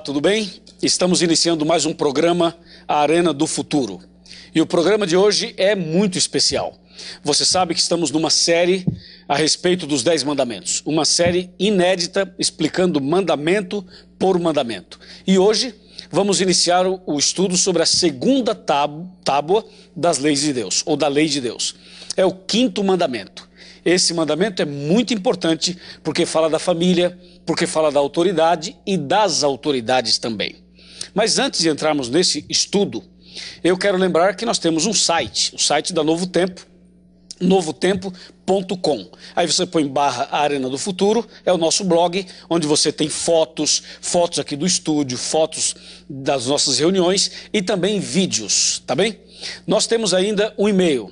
Olá, tudo bem? Estamos iniciando mais um programa A Arena do Futuro. E o programa de hoje é muito especial. Você sabe que estamos numa série a respeito dos Dez Mandamentos, uma série inédita explicando mandamento por mandamento. E hoje vamos iniciar o estudo sobre a segunda tábua das leis de Deus, ou da lei de Deus. É o quinto mandamento. Esse mandamento é muito importante porque fala da família, porque fala da autoridade e das autoridades também. Mas antes de entrarmos nesse estudo, eu quero lembrar que nós temos um site, o site da Novo Tempo, novotempo.com. Aí você põe barra Arena do Futuro, é o nosso blog, onde você tem fotos, fotos aqui do estúdio, fotos das nossas reuniões e também vídeos, tá bem? Nós temos ainda um e-mail.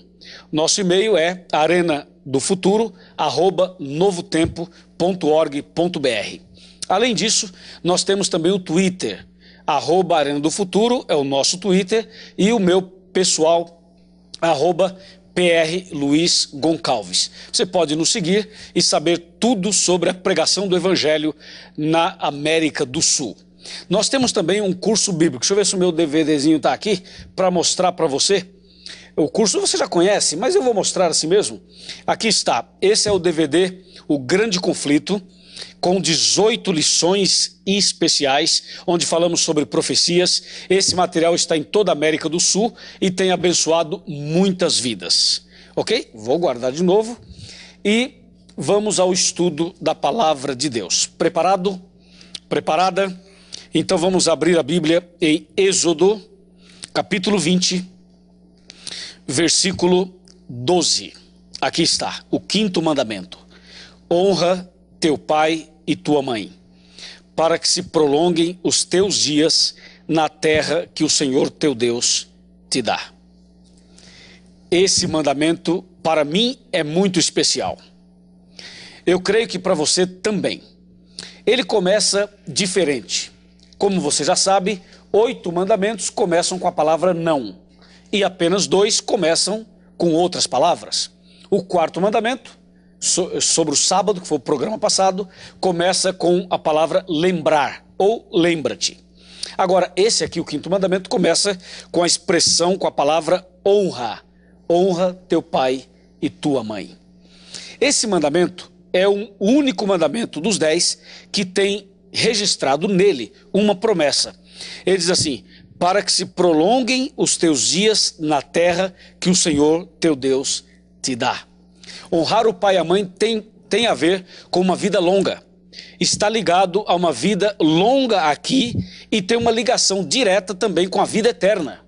Nosso e-mail é arena do futuro, arroba novotempo.org.br. Além disso, nós temos também o Twitter, arroba Arena do Futuro, é o nosso Twitter, e o meu pessoal, arroba PR Luiz Goncalves. Você pode nos seguir e saber tudo sobre a pregação do Evangelho na América do Sul. Nós temos também um curso bíblico. Deixa eu ver se o meu DVDzinho está aqui para mostrar para você o curso você já conhece, mas eu vou mostrar assim mesmo. Aqui está. Esse é o DVD O Grande Conflito, com 18 lições especiais, onde falamos sobre profecias. Esse material está em toda a América do Sul e tem abençoado muitas vidas. Ok? Vou guardar de novo e vamos ao estudo da palavra de Deus. Preparado? Preparada? Então vamos abrir a Bíblia em Êxodo, capítulo 20 versículo 12. Aqui está, o quinto mandamento: honra teu pai e tua mãe, para que se prolonguem os teus dias na terra que o Senhor teu Deus te dá. Esse mandamento, para mim, é muito especial. Eu creio que para você também. Ele começa diferente. Como você já sabe, oito mandamentos começam com a palavra não e apenas dois começam com outras palavras. O quarto mandamento, so, sobre o sábado, que foi o programa passado, começa com a palavra lembrar ou lembra-te. Agora, esse aqui, o quinto mandamento, começa com a expressão, com a palavra honra. Honra teu pai e tua mãe. Esse mandamento é um único mandamento dos dez que tem registrado nele uma promessa. Ele diz assim: para que se prolonguem os teus dias na terra que o Senhor teu Deus te dá. Honrar o pai e a mãe tem, tem a ver com uma vida longa. Está ligado a uma vida longa aqui e tem uma ligação direta também com a vida eterna.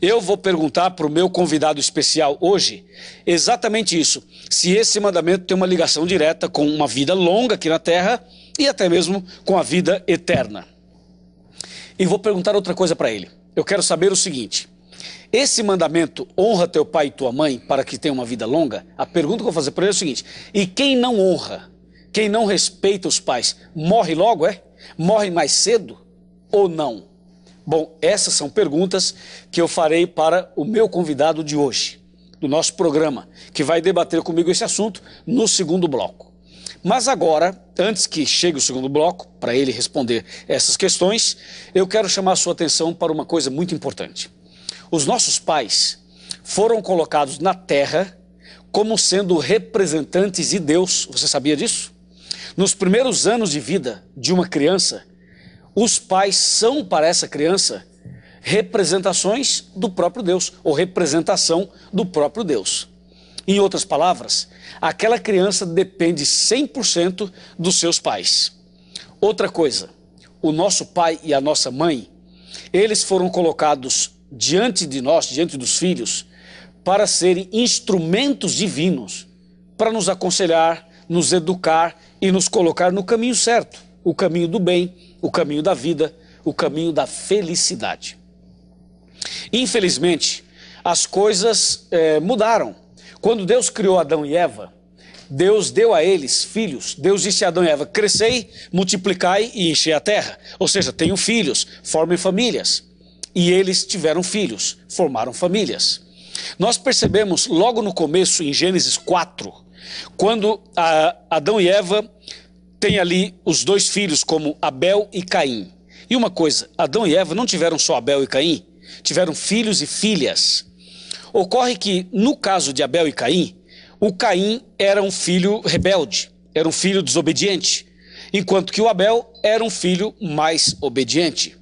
Eu vou perguntar para o meu convidado especial hoje exatamente isso: se esse mandamento tem uma ligação direta com uma vida longa aqui na terra e até mesmo com a vida eterna. E vou perguntar outra coisa para ele. Eu quero saber o seguinte: esse mandamento, honra teu pai e tua mãe para que tenha uma vida longa, a pergunta que eu vou fazer para ele é o seguinte: e quem não honra, quem não respeita os pais, morre logo, é? Morre mais cedo ou não? Bom, essas são perguntas que eu farei para o meu convidado de hoje, do nosso programa, que vai debater comigo esse assunto no segundo bloco. Mas agora, antes que chegue o segundo bloco, para ele responder essas questões, eu quero chamar a sua atenção para uma coisa muito importante. Os nossos pais foram colocados na terra como sendo representantes de Deus. Você sabia disso? Nos primeiros anos de vida de uma criança, os pais são para essa criança representações do próprio Deus, ou representação do próprio Deus. Em outras palavras, aquela criança depende 100% dos seus pais. Outra coisa, o nosso pai e a nossa mãe, eles foram colocados diante de nós, diante dos filhos, para serem instrumentos divinos, para nos aconselhar, nos educar e nos colocar no caminho certo, o caminho do bem, o caminho da vida, o caminho da felicidade. Infelizmente, as coisas é, mudaram quando Deus criou Adão e Eva, Deus deu a eles filhos. Deus disse a Adão e Eva: crescei, multiplicai e enchei a terra. Ou seja, tenham filhos, formem famílias. E eles tiveram filhos, formaram famílias. Nós percebemos logo no começo, em Gênesis 4, quando ah, Adão e Eva têm ali os dois filhos, como Abel e Caim. E uma coisa: Adão e Eva não tiveram só Abel e Caim, tiveram filhos e filhas. Ocorre que, no caso de Abel e Caim, o Caim era um filho rebelde, era um filho desobediente, enquanto que o Abel era um filho mais obediente.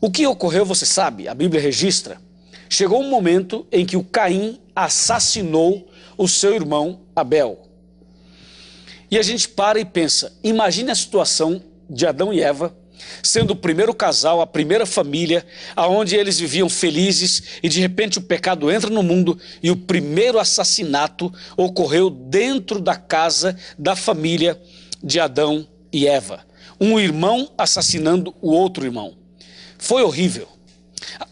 O que ocorreu, você sabe, a Bíblia registra. Chegou um momento em que o Caim assassinou o seu irmão Abel. E a gente para e pensa: imagine a situação de Adão e Eva sendo o primeiro casal, a primeira família, aonde eles viviam felizes e de repente o pecado entra no mundo e o primeiro assassinato ocorreu dentro da casa da família de Adão e Eva. Um irmão assassinando o outro irmão. Foi horrível.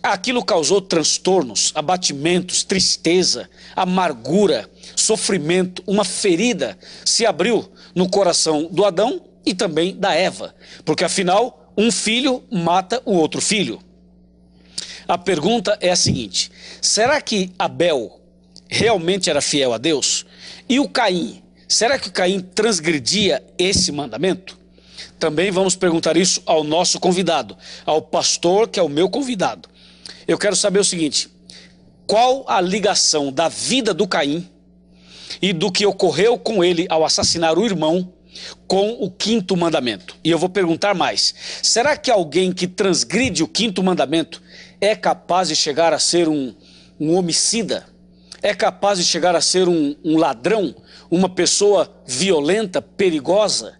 Aquilo causou transtornos, abatimentos, tristeza, amargura, sofrimento, uma ferida se abriu no coração do Adão e também da Eva, porque afinal, um filho mata o outro filho. A pergunta é a seguinte: será que Abel realmente era fiel a Deus? E o Caim? Será que o Caim transgredia esse mandamento? Também vamos perguntar isso ao nosso convidado, ao pastor que é o meu convidado. Eu quero saber o seguinte: qual a ligação da vida do Caim e do que ocorreu com ele ao assassinar o irmão com o quinto mandamento. E eu vou perguntar mais: será que alguém que transgride o quinto mandamento é capaz de chegar a ser um, um homicida? É capaz de chegar a ser um, um ladrão? Uma pessoa violenta, perigosa?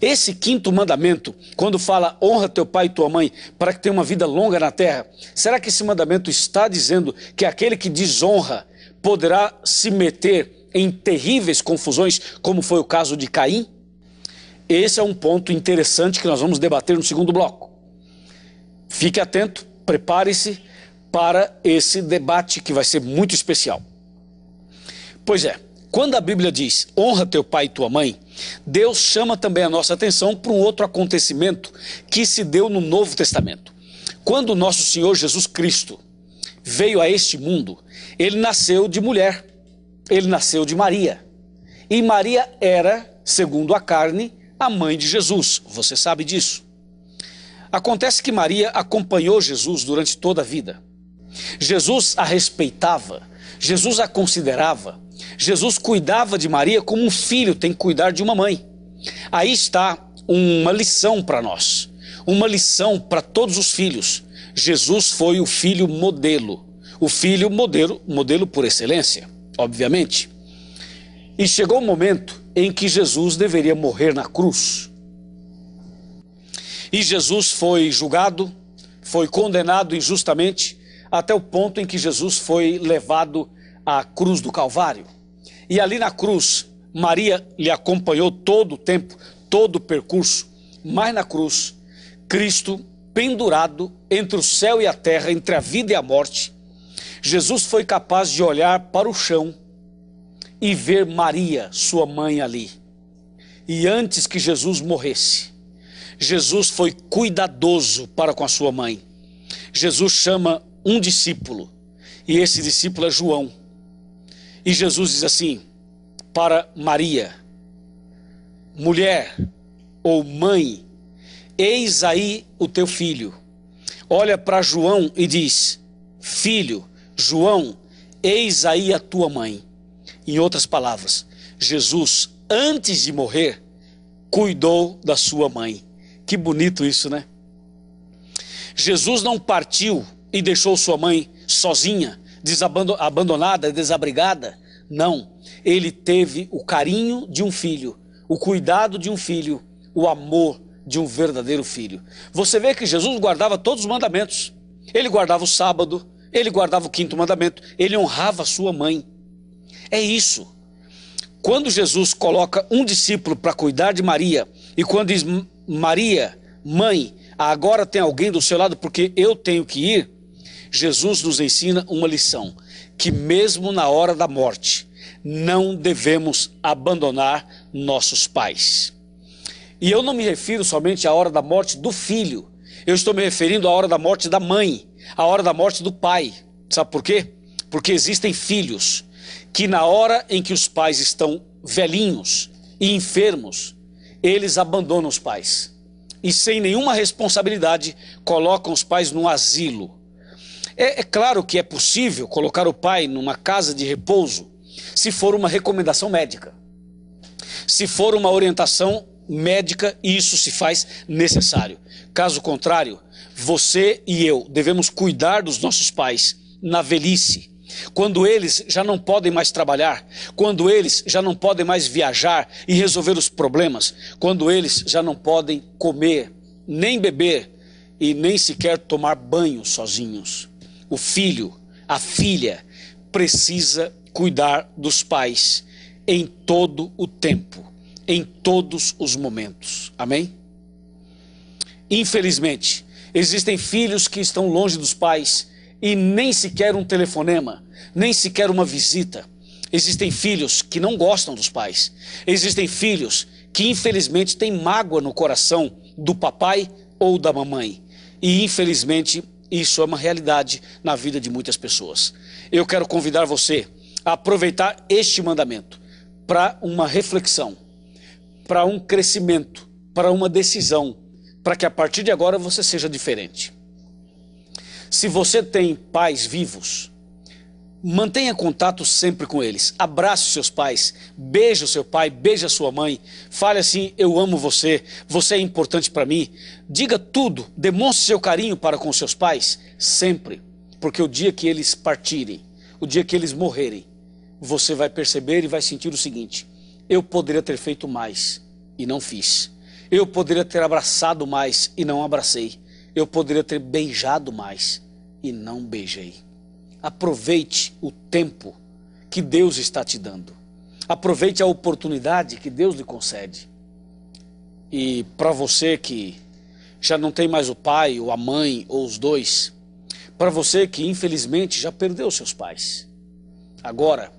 Esse quinto mandamento, quando fala honra teu pai e tua mãe para que tenha uma vida longa na terra, será que esse mandamento está dizendo que aquele que desonra poderá se meter em terríveis confusões, como foi o caso de Caim? Esse é um ponto interessante que nós vamos debater no segundo bloco. Fique atento, prepare-se para esse debate que vai ser muito especial. Pois é, quando a Bíblia diz honra teu pai e tua mãe, Deus chama também a nossa atenção para um outro acontecimento que se deu no Novo Testamento. Quando nosso Senhor Jesus Cristo veio a este mundo, ele nasceu de mulher, ele nasceu de Maria. E Maria era, segundo a carne, a mãe de Jesus, você sabe disso. Acontece que Maria acompanhou Jesus durante toda a vida. Jesus a respeitava, Jesus a considerava, Jesus cuidava de Maria como um filho tem que cuidar de uma mãe. Aí está uma lição para nós, uma lição para todos os filhos. Jesus foi o filho modelo, o filho modelo, modelo por excelência, obviamente. E chegou o momento em que Jesus deveria morrer na cruz. E Jesus foi julgado, foi condenado injustamente, até o ponto em que Jesus foi levado à cruz do Calvário. E ali na cruz, Maria lhe acompanhou todo o tempo, todo o percurso, mas na cruz, Cristo pendurado entre o céu e a terra, entre a vida e a morte, Jesus foi capaz de olhar para o chão e ver Maria, sua mãe, ali. E antes que Jesus morresse, Jesus foi cuidadoso para com a sua mãe. Jesus chama um discípulo, e esse discípulo é João. E Jesus diz assim para Maria: Mulher ou mãe, eis aí o teu filho. Olha para João e diz: Filho, João, eis aí a tua mãe. Em outras palavras, Jesus, antes de morrer, cuidou da sua mãe. Que bonito isso, né? Jesus não partiu e deixou sua mãe sozinha, abandonada, desabrigada. Não. Ele teve o carinho de um filho, o cuidado de um filho, o amor de um verdadeiro filho. Você vê que Jesus guardava todos os mandamentos. Ele guardava o sábado, ele guardava o quinto mandamento, ele honrava sua mãe. É isso. Quando Jesus coloca um discípulo para cuidar de Maria, e quando diz Maria, mãe, agora tem alguém do seu lado porque eu tenho que ir, Jesus nos ensina uma lição: que mesmo na hora da morte, não devemos abandonar nossos pais. E eu não me refiro somente à hora da morte do filho, eu estou me referindo à hora da morte da mãe, à hora da morte do pai. Sabe por quê? Porque existem filhos que na hora em que os pais estão velhinhos e enfermos, eles abandonam os pais e, sem nenhuma responsabilidade, colocam os pais no asilo. É, é claro que é possível colocar o pai numa casa de repouso se for uma recomendação médica. Se for uma orientação médica, isso se faz necessário. Caso contrário, você e eu devemos cuidar dos nossos pais na velhice quando eles já não podem mais trabalhar, quando eles já não podem mais viajar e resolver os problemas, quando eles já não podem comer, nem beber e nem sequer tomar banho sozinhos. O filho, a filha, precisa cuidar dos pais em todo o tempo, em todos os momentos. Amém? Infelizmente, existem filhos que estão longe dos pais e nem sequer um telefonema, nem sequer uma visita. Existem filhos que não gostam dos pais. Existem filhos que infelizmente têm mágoa no coração do papai ou da mamãe. E infelizmente isso é uma realidade na vida de muitas pessoas. Eu quero convidar você a aproveitar este mandamento para uma reflexão, para um crescimento, para uma decisão, para que a partir de agora você seja diferente. Se você tem pais vivos, mantenha contato sempre com eles. Abrace seus pais, beije o seu pai, beije a sua mãe. Fale assim: eu amo você, você é importante para mim. Diga tudo, demonstre seu carinho para com seus pais sempre, porque o dia que eles partirem, o dia que eles morrerem, você vai perceber e vai sentir o seguinte: eu poderia ter feito mais e não fiz. Eu poderia ter abraçado mais e não abracei. Eu poderia ter beijado mais e não beijei. Aproveite o tempo que Deus está te dando. Aproveite a oportunidade que Deus lhe concede. E para você que já não tem mais o pai ou a mãe ou os dois, para você que infelizmente já perdeu seus pais, agora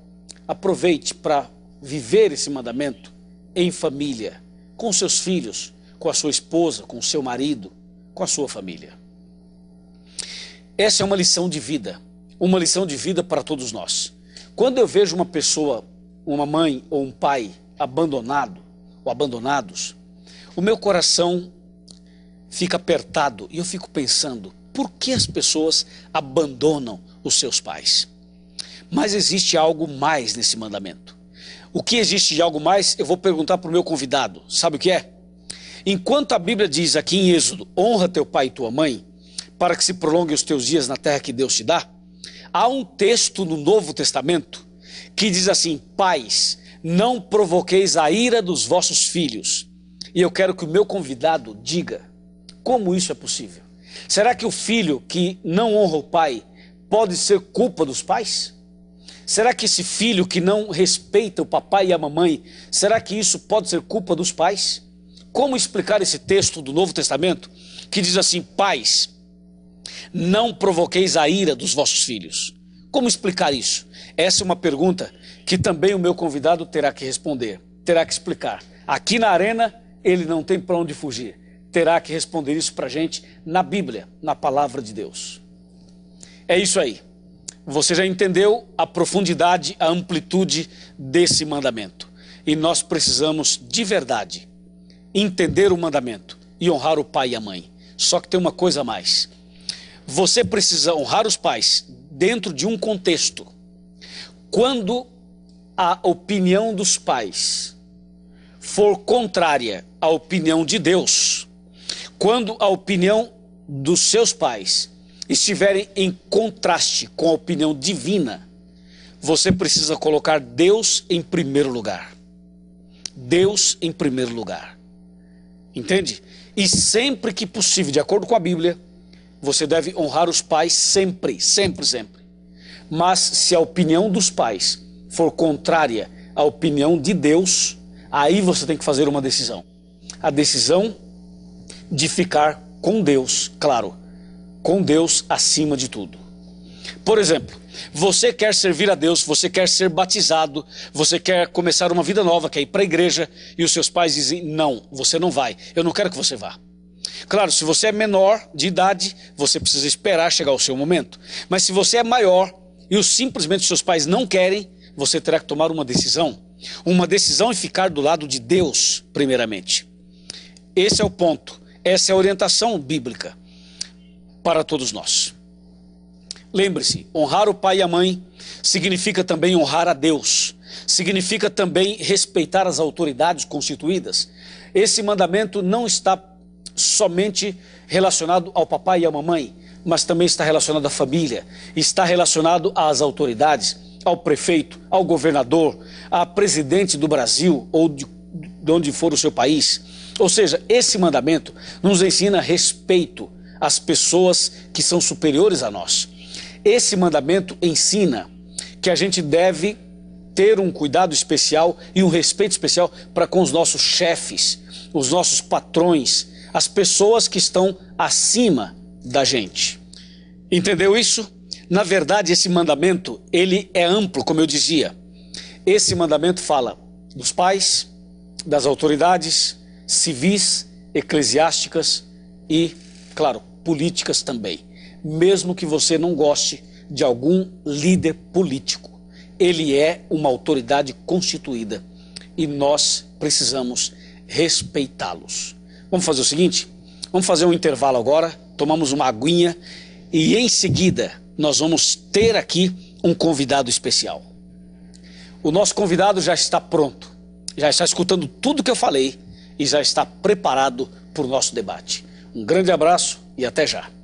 aproveite para viver esse mandamento em família, com seus filhos, com a sua esposa, com o seu marido, com a sua família. Essa é uma lição de vida, uma lição de vida para todos nós. Quando eu vejo uma pessoa, uma mãe ou um pai abandonado ou abandonados, o meu coração fica apertado e eu fico pensando, por que as pessoas abandonam os seus pais? Mas existe algo mais nesse mandamento. O que existe de algo mais, eu vou perguntar para o meu convidado. Sabe o que é? Enquanto a Bíblia diz aqui em Êxodo, honra teu pai e tua mãe, para que se prolonguem os teus dias na terra que Deus te dá? Há um texto no Novo Testamento que diz assim: Pais, não provoqueis a ira dos vossos filhos. E eu quero que o meu convidado diga como isso é possível. Será que o filho que não honra o pai pode ser culpa dos pais? Será que esse filho que não respeita o papai e a mamãe, será que isso pode ser culpa dos pais? Como explicar esse texto do Novo Testamento que diz assim: Pais, não provoqueis a ira dos vossos filhos. Como explicar isso? Essa é uma pergunta que também o meu convidado terá que responder, terá que explicar. Aqui na arena, ele não tem para onde fugir. Terá que responder isso para a gente na Bíblia, na palavra de Deus. É isso aí. Você já entendeu a profundidade, a amplitude desse mandamento. E nós precisamos, de verdade, entender o mandamento e honrar o pai e a mãe. Só que tem uma coisa a mais. Você precisa honrar os pais dentro de um contexto. Quando a opinião dos pais for contrária à opinião de Deus, quando a opinião dos seus pais estiverem em contraste com a opinião divina, você precisa colocar Deus em primeiro lugar. Deus em primeiro lugar. Entende? E sempre que possível, de acordo com a Bíblia, você deve honrar os pais sempre, sempre, sempre. Mas se a opinião dos pais for contrária à opinião de Deus, aí você tem que fazer uma decisão. A decisão de ficar com Deus, claro, com Deus acima de tudo. Por exemplo, você quer servir a Deus, você quer ser batizado, você quer começar uma vida nova, quer ir para a igreja, e os seus pais dizem: não, você não vai, eu não quero que você vá. Claro, se você é menor de idade, você precisa esperar chegar o seu momento. Mas se você é maior e os, simplesmente seus pais não querem, você terá que tomar uma decisão. Uma decisão e ficar do lado de Deus, primeiramente. Esse é o ponto. Essa é a orientação bíblica para todos nós. Lembre-se, honrar o pai e a mãe significa também honrar a Deus, significa também respeitar as autoridades constituídas. Esse mandamento não está somente relacionado ao papai e à mamãe, mas também está relacionado à família, está relacionado às autoridades, ao prefeito, ao governador, à presidente do Brasil ou de, de onde for o seu país. Ou seja, esse mandamento nos ensina respeito às pessoas que são superiores a nós. Esse mandamento ensina que a gente deve ter um cuidado especial e um respeito especial para com os nossos chefes, os nossos patrões, as pessoas que estão acima da gente. Entendeu isso? Na verdade, esse mandamento, ele é amplo, como eu dizia. Esse mandamento fala dos pais, das autoridades civis, eclesiásticas e, claro, políticas também. Mesmo que você não goste de algum líder político, ele é uma autoridade constituída e nós precisamos respeitá-los. Vamos fazer o seguinte? Vamos fazer um intervalo agora, tomamos uma aguinha e em seguida nós vamos ter aqui um convidado especial. O nosso convidado já está pronto, já está escutando tudo que eu falei e já está preparado para o nosso debate. Um grande abraço e até já.